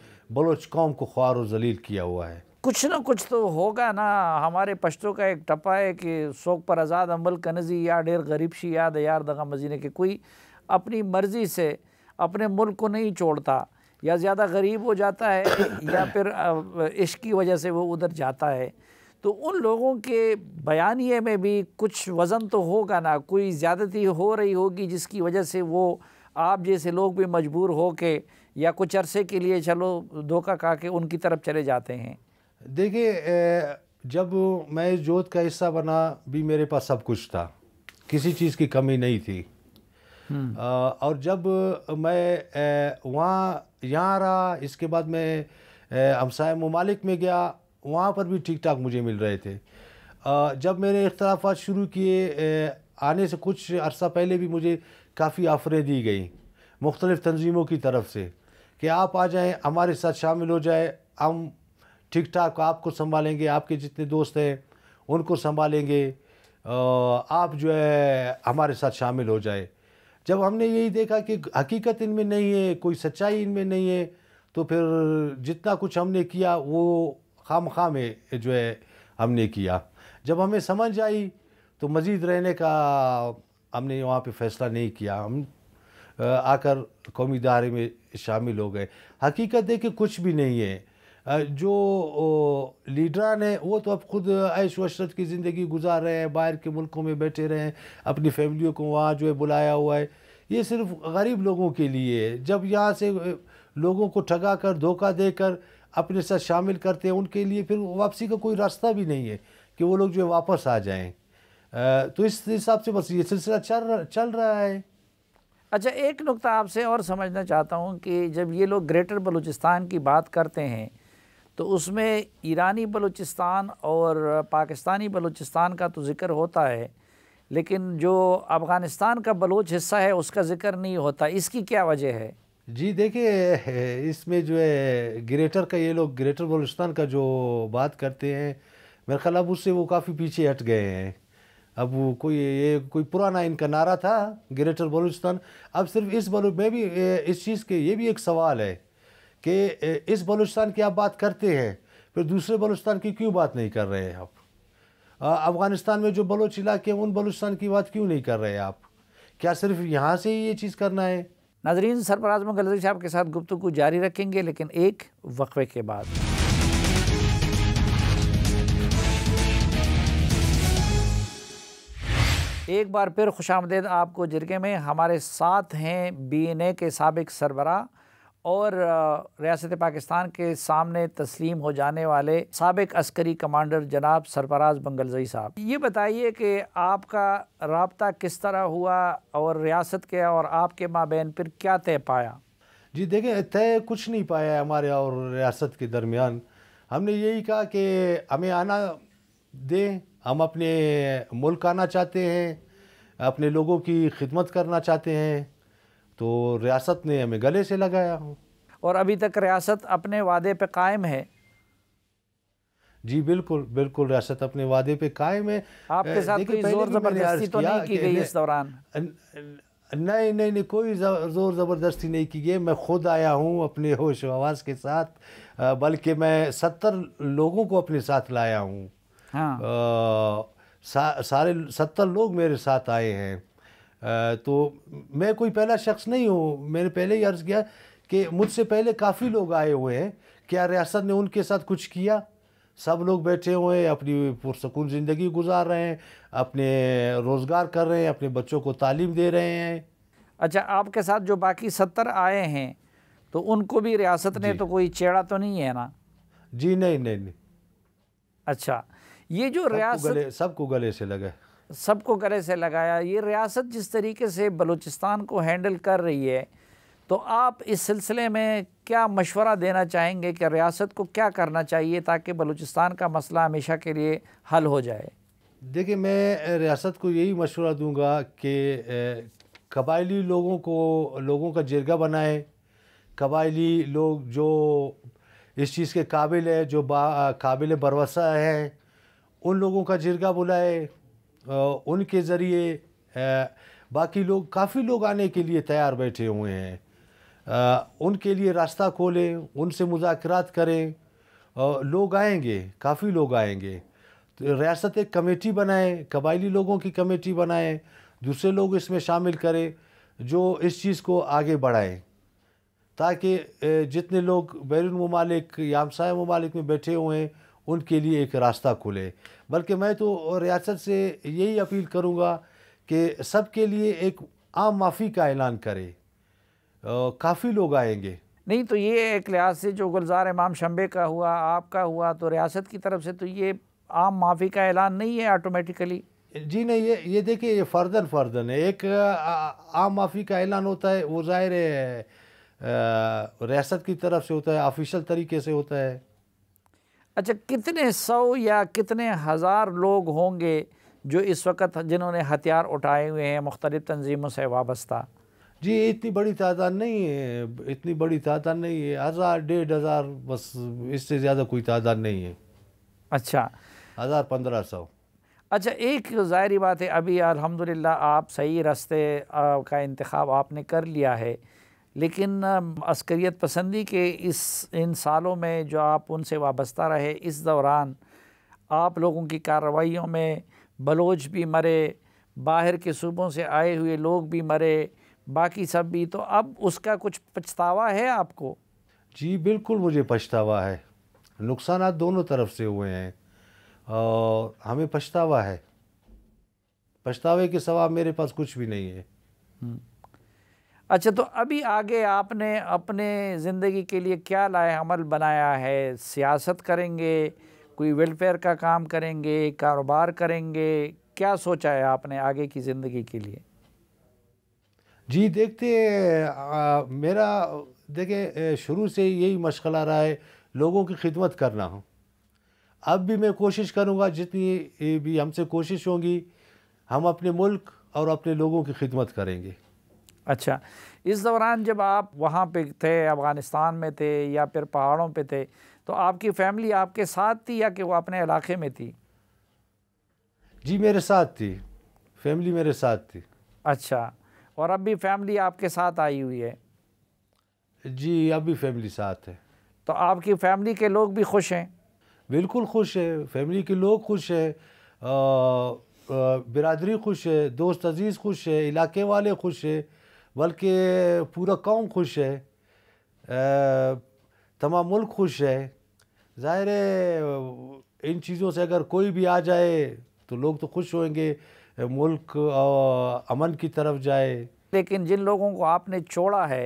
बलोच कौम को ख्वार और जलील किया हुआ है कुछ ना कुछ तो होगा ना हमारे पश्तों का एक टपा है कि शोक पर आज़ाद अम्बल कनजी या डेर गरीब शी याद यार दगा मजीने के कोई अपनी मर्ज़ी से अपने मुल्क को नहीं छोड़ता या ज़्यादा गरीब हो जाता है या फिर इश्क की वजह से वो उधर जाता है तो उन लोगों के बयानिए में भी कुछ वज़न तो होगा ना कोई ज़्यादती हो रही होगी जिसकी वजह से वो आप जैसे लोग भी मजबूर हो के या कुछ अरसे के लिए चलो धोखा खा के उनकी तरफ चले जाते हैं देखिए जब मैं इस जोत का हिस्सा बना भी मेरे पास सब कुछ था किसी चीज़ की कमी नहीं थी हम्म। और जब मैं वहाँ यहाँ रहा इसके बाद मैं हमसाय ममालिक में गया वहाँ पर भी ठीक ठाक मुझे मिल रहे थे जब मैंने इख्तलाफ शुरू किए आने से कुछ अरसा पहले भी मुझे काफ़ी आफरें दी गई मुख्तलिफ़ तंजीमों की तरफ से कि आप आ जाएँ हमारे साथ शामिल हो जाए हम ठीक ठाक आपको संभालेंगे आपके जितने दोस्त हैं उनको संभालेंगे आप जो है हमारे साथ शामिल हो जाए जब हमने यही देखा कि हकीकत इनमें नहीं है कोई सच्चाई इनमें नहीं है तो फिर जितना कुछ हमने किया वो खाम खाम में जो है हमने किया जब हमें समझ आई तो मज़ीद रहने का हमने वहाँ पे फ़ैसला नहीं किया हम आकर कौमी दायरे में शामिल हो गए हकीकत देखे कुछ भी नहीं है जो लीडरान है वो तो अब ख़ुद ऐश वशरत की ज़िंदगी गुजार रहे हैं बाहर के मुल्कों में बैठे रहे हैं अपनी फैमिलियों को वहाँ जो है बुलाया हुआ है ये सिर्फ गरीब लोगों के लिए है जब यहाँ से लोगों को ठगा कर धोखा देकर अपने साथ शामिल करते हैं उनके लिए फिर वापसी का कोई रास्ता भी नहीं है कि वो लोग जो है वापस आ जाएँ तो इस हिसाब से बस ये सिलसिला चल चल रहा है अच्छा एक नुकता आपसे और समझना चाहता हूँ कि जब ये लोग ग्रेटर बलूचिस्तान की बात करते हैं तो उसमें ईरानी बलूचिस्तान और पाकिस्तानी बलूचिस्तान का तो ज़िक्र होता है लेकिन जो अफ़गानिस्तान का बलोच हिस्सा है उसका ज़िक्र नहीं होता इसकी क्या वजह है जी देखिए इसमें जो है ग्रेटर का ये लोग ग्रेटर बलूचिस्तान का जो बात करते हैं मेरे ख्याल अब उससे वो काफ़ी पीछे हट गए हैं अब वो कोई ये कोई पुराना इनका नारा था ग्रेटर बलूचिस्तान अब सिर्फ इस बलू में भी इस चीज़ के ये भी एक सवाल है कि इस बलूचिस्तान की आप बात करते हैं फिर दूसरे बलूचिस्तान की क्यों बात नहीं कर रहे हैं आप अफ़गानिस्तान में जो बलोच इलाके हैं उन बलूचिस्तान की बात क्यों नहीं कर रहे हैं आप क्या सिर्फ यहाँ से ही ये चीज़ करना है नाजरीन सरफराज मुगल साहब के साथ गुप्त को जारी रखेंगे लेकिन एक वक्फे के बाद एक बार फिर खुश आपको जिरगे में हमारे साथ हैं बी एन ए के सबक सरबरा और रियासत पाकिस्तान के सामने तस्लीम हो जाने वाले सबक अस्करी कमांडर जनाब सरफराज बंगलजई साहब ये बताइए कि आपका रबता किस तरह हुआ और रियासत के और आपके माबेन पर क्या तय पाया जी देखें तय कुछ नहीं पाया हमारे और रियासत के दरमियान हमने यही कहा कि हमें आना दें हम अपने मुल्क आना चाहते हैं अपने लोगों की खिदमत करना चाहते हैं तो रियासत ने हमें गले से लगाया हूँ और अभी तक रियासत अपने वादे पे कायम है जी बिल्कुल बिल्कुल रियासत अपने वादे पे कायम है आपके साथ कोई जोर जबरदस्ती तो नहीं की गई इस दौरान नहीं नहीं नहीं कोई ज़ोर ज़बरदस्ती नहीं की गई मैं खुद आया हूँ अपने होश आवाज़ के साथ बल्कि मैं सत्तर लोगों को अपने साथ लाया हूँ हाँ। सा, सारे सत्तर लोग मेरे साथ आए हैं तो मैं कोई पहला शख्स नहीं हूँ मैंने पहले ही अर्ज़ किया कि मुझसे पहले काफ़ी लोग आए हुए हैं क्या रियासत ने उनके साथ कुछ किया सब लोग बैठे हुए हैं अपनी पुरसकून ज़िंदगी गुजार रहे हैं अपने रोज़गार कर रहे हैं अपने बच्चों को तालीम दे रहे हैं अच्छा आपके साथ जो बाकी सत्तर आए हैं तो उनको भी रियासत ने तो कोई चेड़ा तो नहीं है ना जी नहीं नहीं नहीं अच्छा ये जो रियासत सबको गले, सब गले से लगे सबको गले से लगाया ये रियासत जिस तरीके से बलूचिस्तान को हैंडल कर रही है तो आप इस सिलसिले में क्या मशवरा देना चाहेंगे कि रियासत को क्या करना चाहिए ताकि बलूचिस्तान का मसला हमेशा के लिए हल हो जाए देखिए मैं रियासत को यही मशवरा दूंगा कि कबायली लोगों को लोगों का जिरगा बनाए कबायली लोग जो इस चीज़ के काबिल है जो काबिल बरवसा है उन लोगों का जिरगा बुलाए उनके ज़रिए बाकी लोग काफ़ी लोग आने के लिए तैयार बैठे हुए हैं उनके लिए रास्ता खोलें उनसे मुजाकर करें लोग आएंगे काफ़ी लोग आएंगे तो रियासत एक कमेटी बनाए कबायली लोगों की कमेटी बनाए दूसरे लोग इसमें शामिल करें जो इस चीज़ को आगे बढ़ाएं ताकि जितने लोग बैरून ममालिक या हमसाय ममालिक में बैठे हुए हैं उनके लिए एक रास्ता खुले बल्कि मैं तो रियासत से यही अपील करूँगा कि सब के लिए एक आम माफ़ी का ऐलान करे काफ़ी लोग आएंगे नहीं तो ये एक लिहाज से जो गुलजार इमाम शंबे का हुआ आपका हुआ तो रियासत की तरफ से तो ये आम माफ़ी का ऐलान नहीं है ऑटोमेटिकली जी नहीं ये ये देखिए ये फर्दन फर्दन है एक आम माफ़ी का ऐलान होता है वो ज़ाहिर है रियासत की तरफ से होता है ऑफिशियल तरीके से होता है अच्छा कितने सौ या कितने हज़ार लोग होंगे जो इस वक्त जिन्होंने हथियार उठाए हुए हैं मुख्तलिफ़ तनजीमों से वाबस्ता जी इतनी बड़ी तादाद नहीं है इतनी बड़ी तादाद नहीं है हज़ार डेढ़ हज़ार बस इससे ज़्यादा कोई तादाद नहीं है अच्छा हज़ार पंद्रह सौ अच्छा एक ज़ाहरी बात है अभी अलहमदिल्ला आप सही रास्ते का इंतखब आपने कर लिया है लेकिन अस्करियत पसंदी के इस इन सालों में जो आप उनसे वाबस्ता रहे इस दौरान आप लोगों की कार्रवाइयों में बलोच भी मरे बाहर के सूबों से आए हुए लोग भी मरे बाकी सब भी तो अब उसका कुछ पछतावा है आपको जी बिल्कुल मुझे पछतावा है नुकसान दोनों तरफ से हुए हैं और हमें पछतावा है पछतावे के सवाब मेरे पास कुछ भी नहीं है हम्म। अच्छा तो अभी आगे आपने अपने ज़िंदगी के लिए क्या लाए अमल बनाया है सियासत करेंगे कोई वेलफेयर का काम करेंगे कारोबार करेंगे क्या सोचा है आपने आगे की ज़िंदगी के लिए जी देखते आ, मेरा देखे शुरू से यही मशगला रहा है लोगों की खिदमत करना हूँ अब भी मैं कोशिश करूँगा जितनी भी हमसे कोशिश होगी हम अपने मुल्क और अपने लोगों की खिदमत करेंगे अच्छा इस दौरान जब आप वहाँ पे थे अफ़गानिस्तान में थे या फिर पहाड़ों पे थे तो आपकी फैमिली आपके साथ थी या कि वो अपने इलाके में थी जी मेरे साथ थी फैमिली मेरे साथ थी अच्छा और अब भी फैमिली आपके साथ आई हुई है जी अब भी फैमिली साथ है तो आपकी फैमिली के लोग भी खुश हैं बिल्कुल खुश है फैमिली के लोग खुश है बिरादरी खुश है दोस्त अजीज़ खुश है इलाके वाले खुश है बल्कि पूरा कौम खुश है तमाम मुल्क खुश है ज़ाहिर है इन चीज़ों से अगर कोई भी आ जाए तो लोग तो खुश होंगे मुल्क अमन की तरफ जाए लेकिन जिन लोगों को आपने छोड़ा है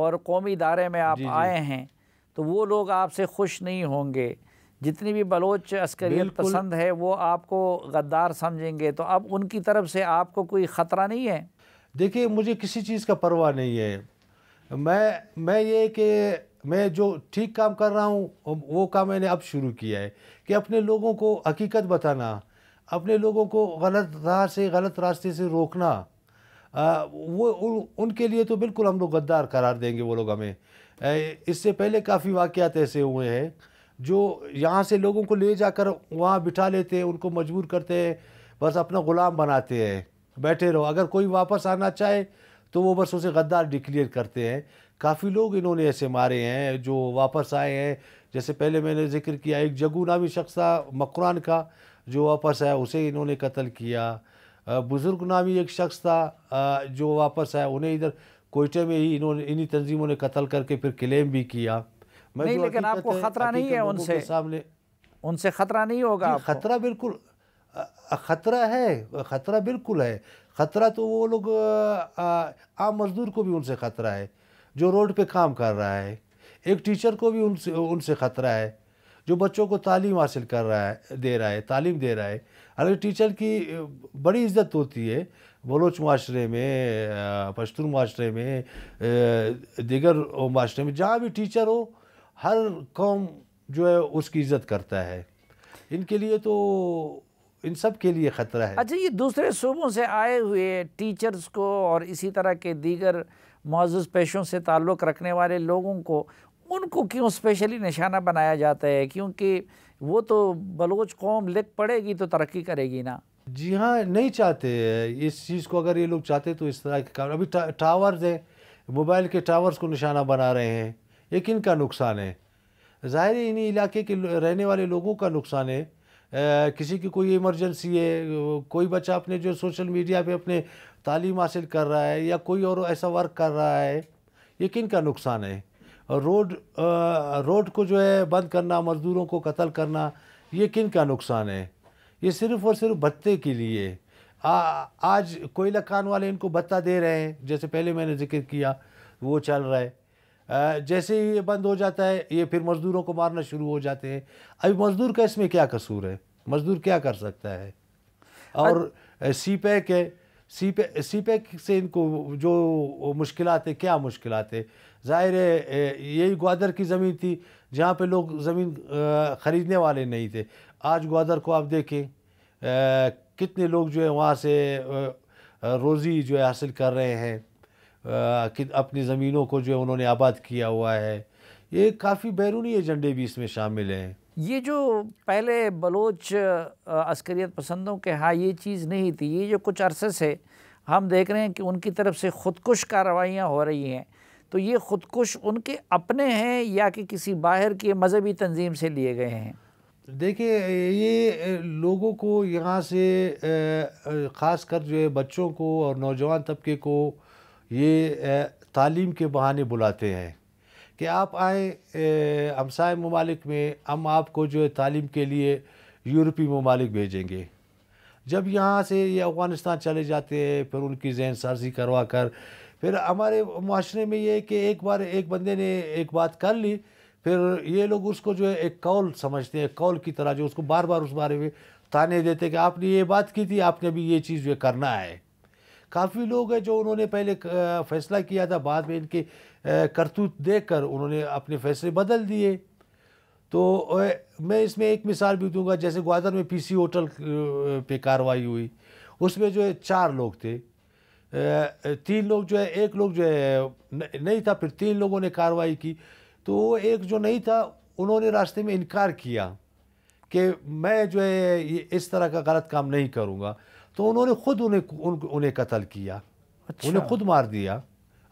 और कौमी इदारे में आप आए हैं तो वो लोग आपसे खुश नहीं होंगे जितनी भी बलोच अस्करियत पसंद है वो आपको गद्दार समझेंगे तो अब उनकी तरफ से आपको कोई ख़तरा नहीं है देखिए मुझे किसी चीज़ का परवाह नहीं है मैं मैं ये कि मैं जो ठीक काम कर रहा हूँ वो काम मैंने अब शुरू किया है कि अपने लोगों को हकीकत बताना अपने लोगों को गलत राह से गलत रास्ते से रोकना आ, वो उन, उनके लिए तो बिल्कुल हम लोग गद्दार करार देंगे वो लोग हमें इससे पहले काफ़ी वाक़ात ऐसे हुए हैं जो यहाँ से लोगों को ले जाकर वहाँ बिठा लेते हैं उनको मजबूर करते हैं बस अपना ग़ुलाम बनाते हैं बैठे रहो अगर कोई वापस आना चाहे तो वो बस उसे गद्दार डिक्लेयर करते हैं काफ़ी लोग इन्होंने ऐसे मारे हैं जो वापस आए हैं जैसे पहले मैंने जिक्र किया एक जगू नामी शख्स था मकरान का जो वापस आया उसे इन्होंने कत्ल किया बुज़ुर्ग नामी एक शख्स था जो वापस आया उन्हें इधर कोयटे में ही इन्होंने इन्हीं तंजीमों ने कत्ल करके फिर क्लेम भी किया मैं नहीं लेकिन आपको ख़तरा नहीं है उनसे सामने उनसे ख़तरा नहीं होगा ख़तरा बिल्कुल ख़तरा है ख़तरा बिल्कुल है ख़तरा तो वो लोग आम मज़दूर को भी उनसे ख़तरा है जो रोड पे काम कर रहा है एक टीचर को भी उनसे उनसे ख़तरा है जो बच्चों को तालीम हासिल कर रहा है दे रहा है तालीम दे रहा है हालांकि टीचर की बड़ी इज्जत होती है बलोच माशरे में पश्तून माशरे में दिगर माशरे में जहाँ भी टीचर हो हर कौम जो है उसकी इज्जत करता है इनके लिए तो इन सब के लिए ख़तरा है अच्छा ये दूसरे सूबों से आए हुए टीचर्स को और इसी तरह के दीगर मौजूद पेशों से ताल्लुक़ रखने वाले लोगों को उनको क्यों स्पेशली निशाना बनाया जाता है क्योंकि वो तो बलोच कौम लिख पड़ेगी तो तरक्की करेगी ना जी हाँ नहीं चाहते इस चीज़ को अगर ये लोग चाहते तो इस तरह के काम अभी टा, टावर्स हैं मोबाइल के टावर्स को निशाना बना रहे हैं ये किन का नुकसान है ज़ाहिर इन्हीं इलाके के रहने वाले लोगों का नुकसान है किसी की कोई इमरजेंसी है कोई बच्चा अपने जो सोशल मीडिया पे अपने तालीम हासिल कर रहा है या कोई और ऐसा वर्क कर रहा है ये किन का नुकसान है और रोड रोड को जो है बंद करना मज़दूरों को कत्ल करना ये किन का नुकसान है ये सिर्फ़ और सिर्फ भत्ते के लिए आ, आज कोयला खान वाले इनको भत्ता दे रहे हैं जैसे पहले मैंने जिक्र किया वो चल रहा है जैसे ही ये बंद हो जाता है ये फिर मज़दूरों को मारना शुरू हो जाते हैं अभी मज़दूर का इसमें क्या कसूर है मज़दूर क्या कर सकता है और सी पैक है सी पे सी पैक से इनको जो मुश्किल है क्या मुश्किल है ज़ाहिर है यही ग्वादर की ज़मीन थी जहाँ पे लोग ज़मीन ख़रीदने वाले नहीं थे आज ग्वादर को आप देखें कितने लोग जो है वहाँ से रोज़ी जो है हासिल कर रहे हैं अपनी ज़मीनों को जो है उन्होंने आबाद किया हुआ है ये काफ़ी बैरूनी एजेंडे भी इसमें शामिल हैं ये जो पहले बलोच अस्करियत पसंदों के हाँ ये चीज़ नहीं थी ये जो कुछ अरसे से हम देख रहे हैं कि उनकी तरफ से ख़ुदकुश कार्रवाइयाँ हो रही हैं तो ये ख़ुदकुश उनके अपने हैं या कि किसी बाहर की मजहबी तंजीम से लिए गए हैं देखिए ये लोगों को यहाँ से ख़ास कर जो है बच्चों को और नौजवान तबके को ये तालीम के बहाने बुलाते हैं कि आप आए हमसाय ममालिक में हम आपको जो है तालीम के लिए यूरोपी ममालिक भेजेंगे जब यहाँ से ये अफ़गानिस्तान चले जाते हैं फिर उनकी जहन साजी करवा कर फिर हमारे माशरे में ये है कि एक बार एक बंदे ने एक बात कर ली फिर ये लोग उसको जो है एक कौल समझते हैं कौल की तरह जो उसको बार बार उस बारे में ताने देते कि आपने ये बात की थी आपने भी ये चीज़ जो करना है काफ़ी लोग हैं जो उन्होंने पहले फैसला किया था बाद में इनके करतूत देख कर उन्होंने अपने फैसले बदल दिए तो मैं इसमें एक मिसाल भी दूंगा जैसे ग्वादर में पीसी होटल पे कार्रवाई हुई उसमें जो है चार लोग थे तीन लोग जो है एक लोग जो है नहीं था फिर तीन लोगों ने कार्रवाई की तो वो एक जो नहीं था उन्होंने रास्ते में इनकार किया कि मैं जो है इस तरह का गलत काम नहीं करूँगा तो उन्होंने खुद उन्हें उन, उन्हें कत्ल किया अच्छा। उन्हें खुद मार दिया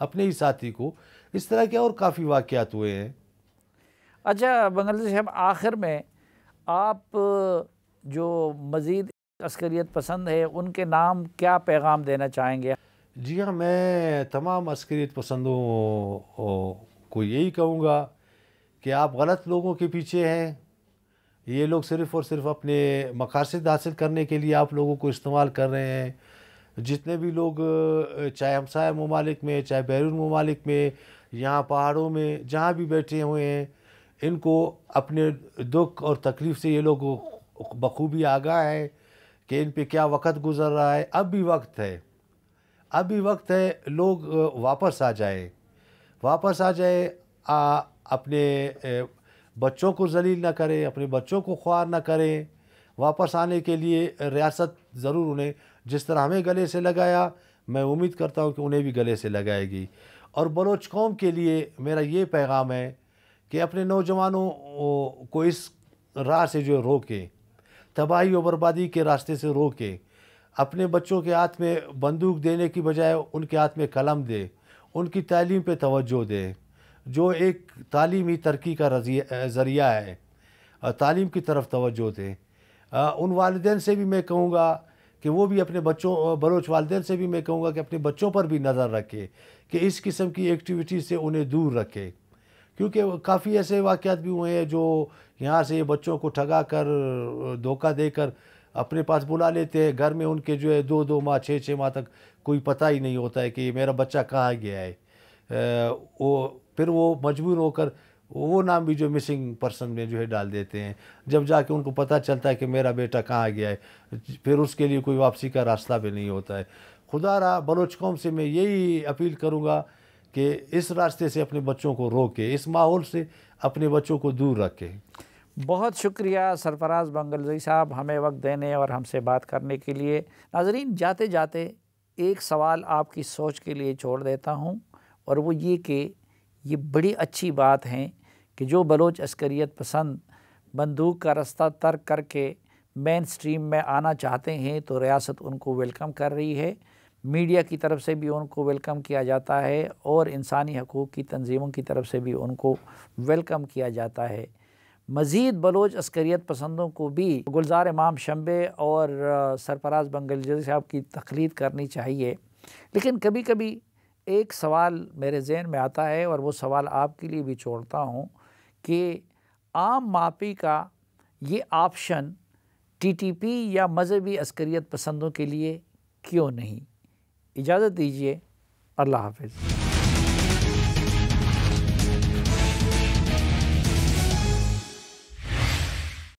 अपने ही साथी को इस तरह के और काफ़ी वाकयात हुए हैं अच्छा बंगला साहब आखिर में आप जो मज़ीद अस्करियत पसंद है उनके नाम क्या पैगाम देना चाहेंगे जी हाँ मैं तमाम अस्करियत पसंदों को यही कहूँगा कि आप गलत लोगों के पीछे हैं ये लोग सिर्फ़ और सिर्फ अपने मकासद हासिल करने के लिए आप लोगों को इस्तेमाल कर रहे हैं जितने भी लोग चाहे हमसाय ममालिक में चाहे बैरून ममालिक में यहाँ पहाड़ों में जहाँ भी बैठे हुए हैं इनको अपने दुख और तकलीफ़ से ये लोग बखूबी आगाह हैं कि इन पर क्या वक्त गुज़र रहा है अब भी वक्त है अब भी वक्त है लोग वापस आ जाए वापस आ जाए आ, अपने बच्चों को जलील ना करें अपने बच्चों को ख्वार ना करें वापस आने के लिए रियासत ज़रूर उन्हें जिस तरह हमें गले से लगाया मैं उम्मीद करता हूँ कि उन्हें भी गले से लगाएगी और बलोच कौम के लिए मेरा ये पैगाम है कि अपने नौजवानों को इस राह से जो रोके तबाही और बर्बादी के रास्ते से रोके अपने बच्चों के हाथ में बंदूक देने की बजाय उनके हाथ में कलम दे उनकी तालीम पे तवज्जो दे जो एक तालीमी तरक्की का ज़रिया है तालीम की तरफ तोज्जो दें उन वालदेन से भी मैं कहूँगा कि वो भी अपने बच्चों बलोच वालदेन से भी मैं कहूँगा कि अपने बच्चों पर भी नज़र रखें कि इस किस्म की एक्टिविटी से उन्हें दूर रखें क्योंकि काफ़ी ऐसे वाक़ भी हुए हैं जो यहाँ से बच्चों को ठगा कर धोखा देकर अपने पास बुला लेते हैं घर में उनके जो है दो दो माह छः छः माह तक कोई पता ही नहीं होता है कि मेरा बच्चा कहाँ गया है वो फिर वो मजबूर होकर वो नाम भी जो मिसिंग पर्सन में जो है डाल देते हैं जब जाके उनको पता चलता है कि मेरा बेटा कहाँ गया है फिर उसके लिए कोई वापसी का रास्ता भी नहीं होता है खुदा रहा बलोच कौम से मैं यही अपील करूँगा कि इस रास्ते से अपने बच्चों को रोके इस माहौल से अपने बच्चों को दूर रखें बहुत शुक्रिया सरफराज बंगलजई साहब हमें वक्त देने और हमसे बात करने के लिए नाजरीन जाते जाते एक सवाल आपकी सोच के लिए छोड़ देता हूँ और वो ये कि ये बड़ी अच्छी बात है कि जो बलोच अस्करियत पसंद बंदूक का रास्ता तर्क करके मेन स्ट्रीम में आना चाहते हैं तो रियासत उनको वेलकम कर रही है मीडिया की तरफ से भी उनको वेलकम किया जाता है और इंसानी हकूक़ की तंजीमों की तरफ से भी उनको वेलकम किया जाता है मज़ीद बलोच अस्करियत पसंदों को भी गुलजार इमाम शंबे और सरफराज बंगलजरी साहब की तकलीद करनी चाहिए लेकिन कभी कभी एक सवाल मेरे जहन में आता है और वो सवाल आपके लिए भी छोड़ता हूँ कि आम मापी का ये ऑप्शन टीटीपी या मजहबी अस्करियत पसंदों के लिए क्यों नहीं इजाज़त दीजिए अल्लाह हाफिज़